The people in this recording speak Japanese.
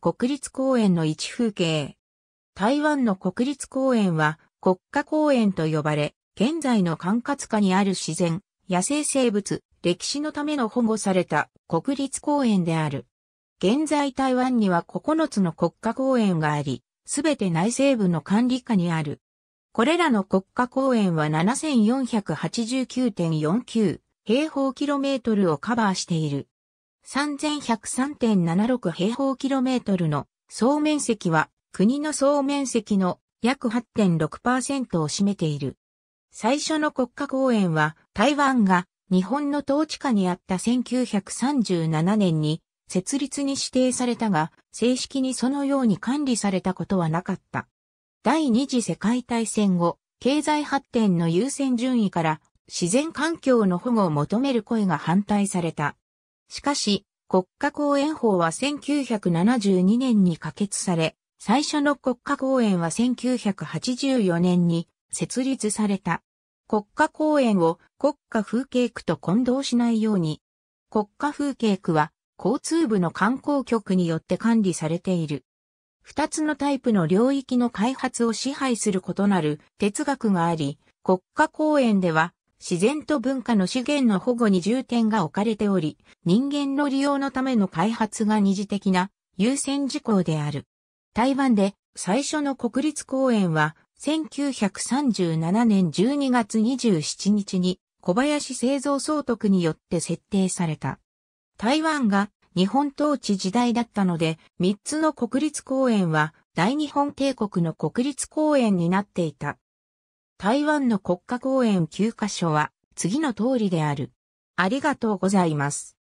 国立公園の一風景。台湾の国立公園は国家公園と呼ばれ、現在の管轄下にある自然、野生生物、歴史のための保護された国立公園である。現在台湾には9つの国家公園があり、すべて内西部の管理下にある。これらの国家公園は7489.49平方キロメートルをカバーしている。3103.76平方キロメートルの総面積は国の総面積の約8.6%を占めている。最初の国家公園は台湾が日本の統治下にあった1937年に設立に指定されたが正式にそのように管理されたことはなかった。第二次世界大戦後、経済発展の優先順位から自然環境の保護を求める声が反対された。しかし、国家公園法は1972年に可決され、最初の国家公園は1984年に設立された。国家公園を国家風景区と混同しないように、国家風景区は交通部の観光局によって管理されている。二つのタイプの領域の開発を支配する異なる哲学があり、国家公園では自然と文化の資源の保護に重点が置かれており、人間の利用のための開発が二次的な優先事項である。台湾で最初の国立公園は、1937年12月27日に小林製造総督によって設定された。台湾が日本統治時代だったので、3つの国立公園は大日本帝国の国立公園になっていた。台湾の国家公園9カ所は次の通りである。ありがとうございます。